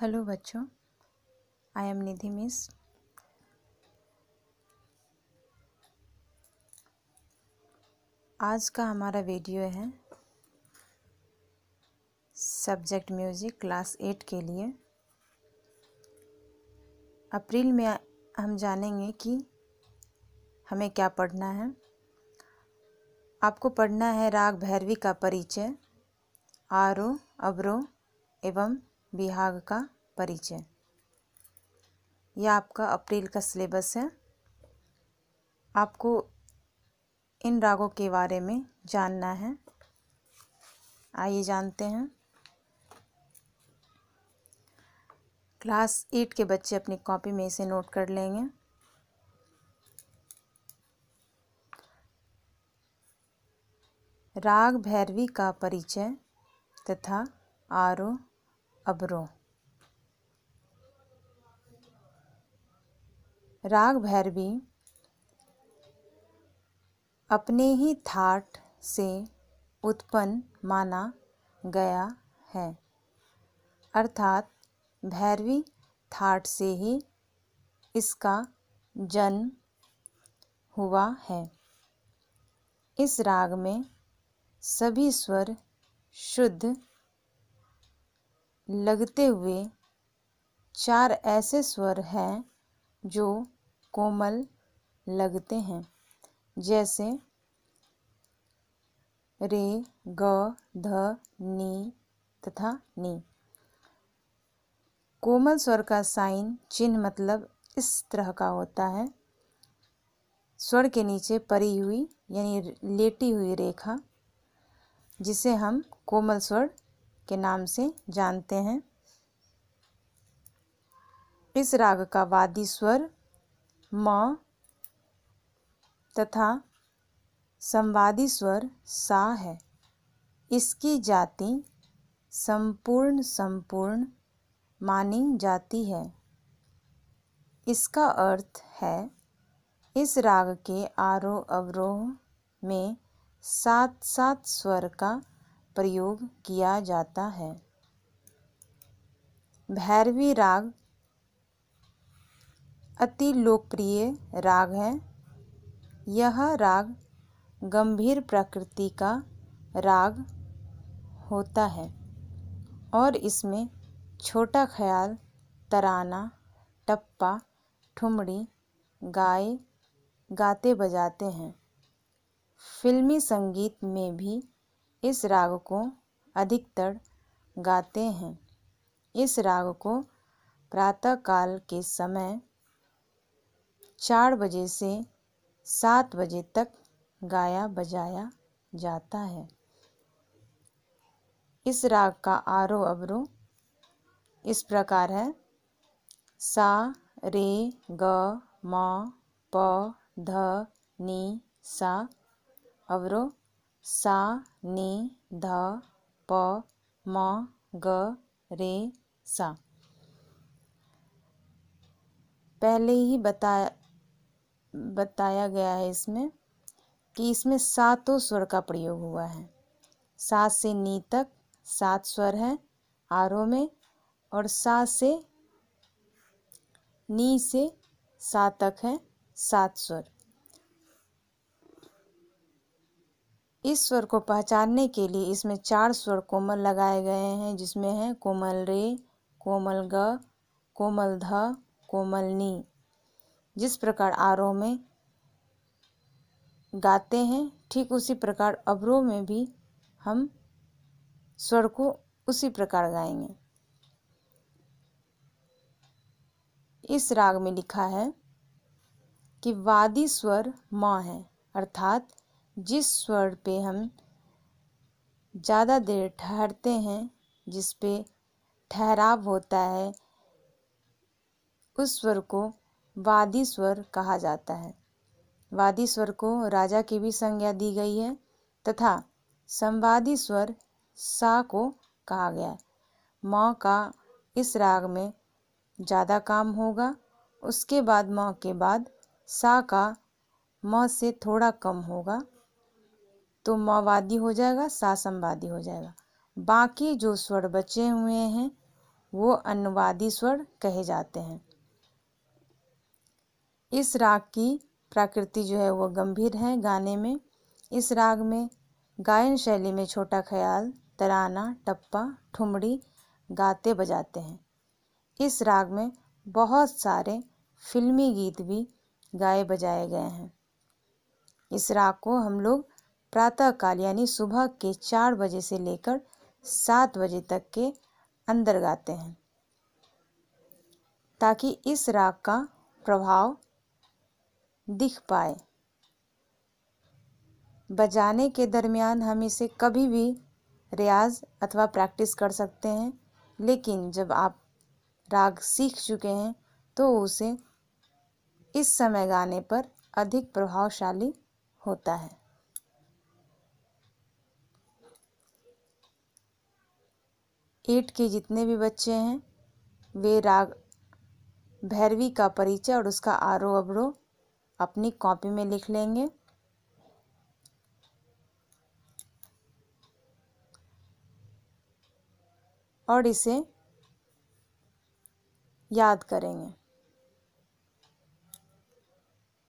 hello बच्चों I am Nidhi miss आज का हमारा वीडियो है सब्जेक्ट म्यूज़िक क्लास एट के लिए अप्रैल में हम जानेंगे कि हमें क्या पढ़ना है आपको पढ़ना है राग भैरवी का परिचय आरो अवरो एवं विभाग का परिचय यह आपका अप्रैल का सिलेबस है आपको इन रागों के बारे में जानना है आइए जानते हैं क्लास एट के बच्चे अपनी कॉपी में इसे नोट कर लेंगे राग भैरवी का परिचय तथा आरोह अबरों राग भैरवी अपने ही थाट से उत्पन्न माना गया है अर्थात भैरवी थाट से ही इसका जन्म हुआ है इस राग में सभी स्वर शुद्ध लगते हुए चार ऐसे स्वर हैं जो कोमल लगते हैं जैसे रे ग ध नी तथा नी कोमल स्वर का साइन चिन्ह मतलब इस तरह का होता है स्वर के नीचे परी हुई यानी लेटी हुई रेखा जिसे हम कोमल स्वर के नाम से जानते हैं इस राग का वादी स्वर म तथा संवादी स्वर सा है इसकी जाति संपूर्ण संपूर्ण मानी जाती है इसका अर्थ है इस राग के आरोह अवरोह में सात सात स्वर का प्रयोग किया जाता है भैरवी राग अति लोकप्रिय राग है यह राग गंभीर प्रकृति का राग होता है और इसमें छोटा ख्याल तराना टप्पा ठुमड़ी गाए गाते बजाते हैं फिल्मी संगीत में भी इस राग को अधिकतर गाते हैं इस राग को प्रातःकाल के समय चार बजे से सात बजे तक गाया बजाया जाता है इस राग का आरोह अवरो इस प्रकार है सा रे ग म प ध नी सा अवरो सा नी ध प म ग रे सा पहले ही बताया बताया गया है इसमें कि इसमें सातों स्वर का प्रयोग हुआ है सा से नी तक सात स्वर हैं आरो में और सा से नी से सा तक है सात स्वर इस स्वर को पहचानने के लिए इसमें चार स्वर कोमल लगाए गए हैं जिसमें हैं कोमल रे कोमल ग कोमल ध कोमल नी जिस प्रकार आरोह में गाते हैं ठीक उसी प्रकार अवरोह में भी हम स्वर को उसी प्रकार गाएंगे इस राग में लिखा है कि वादी स्वर माँ है अर्थात जिस स्वर पे हम ज़्यादा देर ठहरते हैं जिस पे ठहराव होता है उस स्वर को वादी स्वर कहा जाता है वादी स्वर को राजा की भी संज्ञा दी गई है तथा संवादी स्वर सा को कहा गया है माँ का इस राग में ज़्यादा काम होगा उसके बाद माँ के बाद सा का माँ से थोड़ा कम होगा तो मवादी हो जाएगा सासमवादी हो जाएगा बाकी जो स्वर बचे हुए हैं वो अनुवादी स्वर कहे जाते हैं इस राग की प्रकृति जो है वो गंभीर है गाने में इस राग में गायन शैली में छोटा ख्याल तराना टप्पा ठुमड़ी गाते बजाते हैं इस राग में बहुत सारे फिल्मी गीत भी गाए बजाए गए हैं इस राग को हम लोग प्रातःकाल यानी सुबह के चार बजे से लेकर सात बजे तक के अंदर गाते हैं ताकि इस राग का प्रभाव दिख पाए बजाने के दरमियान हम इसे कभी भी रियाज अथवा प्रैक्टिस कर सकते हैं लेकिन जब आप राग सीख चुके हैं तो उसे इस समय गाने पर अधिक प्रभावशाली होता है एट के जितने भी बच्चे हैं वे राग भैरवी का परिचय और उसका आरोह अवरोह अपनी कॉपी में लिख लेंगे और इसे याद करेंगे